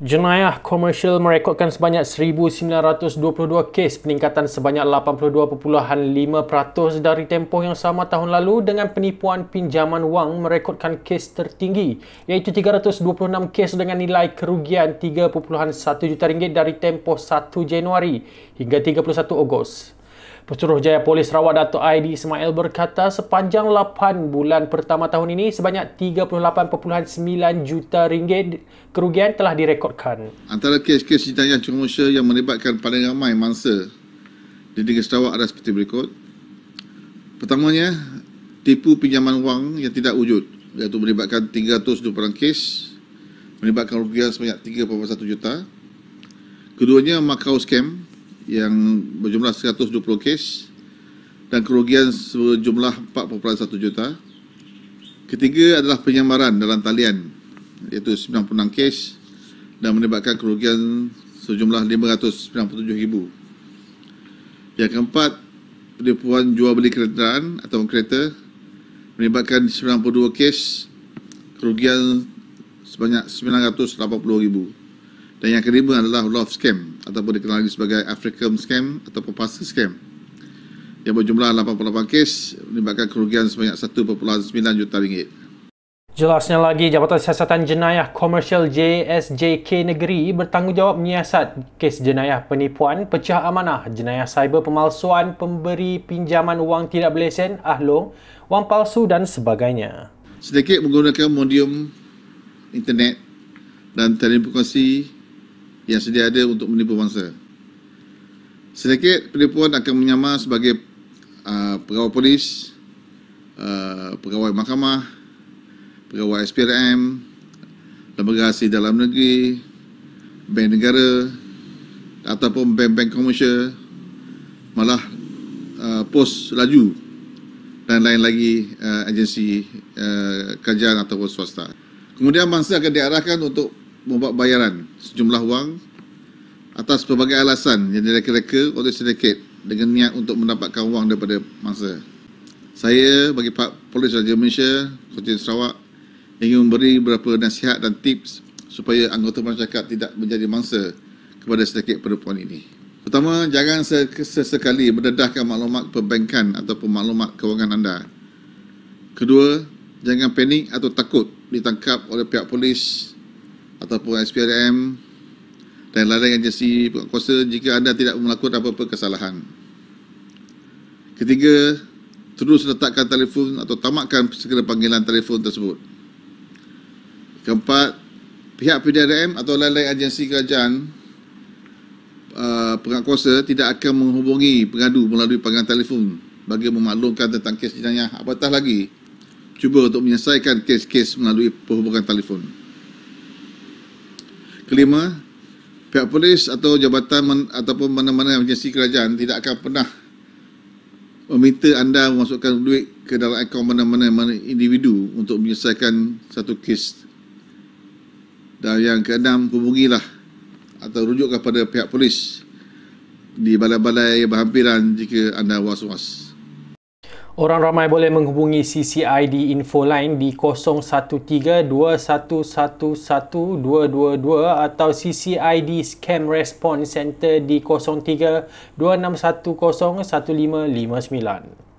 Jenayah komersial merekodkan sebanyak 1922 kes peningkatan sebanyak 82.5% dari tempoh yang sama tahun lalu dengan penipuan pinjaman wang merekodkan kes tertinggi iaitu 326 kes dengan nilai kerugian 3.1 juta ringgit dari tempoh 1 Januari hingga 31 Ogos. Jaya Polis Rawat Dato' Aidi Ismail berkata sepanjang 8 bulan pertama tahun ini sebanyak 38.9 juta ringgit kerugian telah direkodkan. Antara kes-kes jenayah cemusa yang melibatkan paling ramai mangsa di negeri Sarawak adalah seperti berikut. Pertamanya, tipu pinjaman wang yang tidak wujud iaitu melibatkan 320 kes melibatkan rugian sebanyak 3.1 juta. Keduanya, makau Scam yang berjumlah 120 kes dan kerugian sejumlah 4.1 juta. Ketiga adalah penyamaran dalam talian iaitu 96 kes dan menyebabkan kerugian sejumlah 597 ribu. Yang keempat, penipuan jual beli kenderaan atau kereta menyebabkan 92 kes kerugian sebanyak 980 ribu. Dan yang kelima adalah love scam ataupun dikenali sebagai African scam atau pasar scam. Yang berjumlah 88 kes menyebabkan kerugian sebanyak 1.9 juta ringgit. Jelasnya lagi, Jabatan Siasatan Jenayah Komersial JSJK Negeri bertanggungjawab menyiasat kes jenayah penipuan pecah amanah, jenayah cyber pemalsuan, pemberi pinjaman wang tidak berlesen, ahlong, wang palsu dan sebagainya. Sedikit menggunakan modium internet dan telekomunikasi yang sedia ada untuk menipu bangsa. Sedikit penipuan akan menyamar sebagai uh, pegawai polis, uh, pegawai mahkamah, pegawai SPRM, lembaga asli dalam negeri, bank negara, ataupun bank-bank komersial, malah uh, pos laju dan lain lagi uh, agensi uh, kerajaan ataupun swasta. Kemudian mangsa akan diarahkan untuk membuat bayaran sejumlah wang atas pelbagai alasan yang direka-reka oleh sindiket dengan niat untuk mendapatkan wang daripada mangsa. Saya bagi Pak Polis Raja Malaysia, Kota Sarawak ingin memberi beberapa nasihat dan tips supaya anggota masyarakat tidak menjadi mangsa kepada sindiket perempuan ini. Pertama, jangan sesekali mendedahkan maklumat perbankan atau maklumat kewangan anda. Kedua, jangan panik atau takut ditangkap oleh pihak polis ataupun SPRM dan lain-lain agensi kuasa jika anda tidak melakukan apa-apa kesalahan. Ketiga, terus letakkan telefon atau tamatkan segera panggilan telefon tersebut. Keempat, pihak PDRM atau lain-lain agensi kerajaan uh, kuasa tidak akan menghubungi pengadu melalui panggilan telefon bagi memaklumkan tentang kes jenayah apatah lagi cuba untuk menyelesaikan kes-kes melalui perhubungan telefon. Kelima, pihak polis atau jabatan men, ataupun mana-mana agensi kerajaan tidak akan pernah meminta anda memasukkan duit ke dalam akaun mana-mana individu untuk menyelesaikan satu kes. Dan yang keenam, hubungilah atau rujuk kepada pihak polis di balai-balai berhampiran jika anda was-was. Orang ramai boleh menghubungi CCID line di 0132111222 atau CCID Scam Response Center di 0326101559.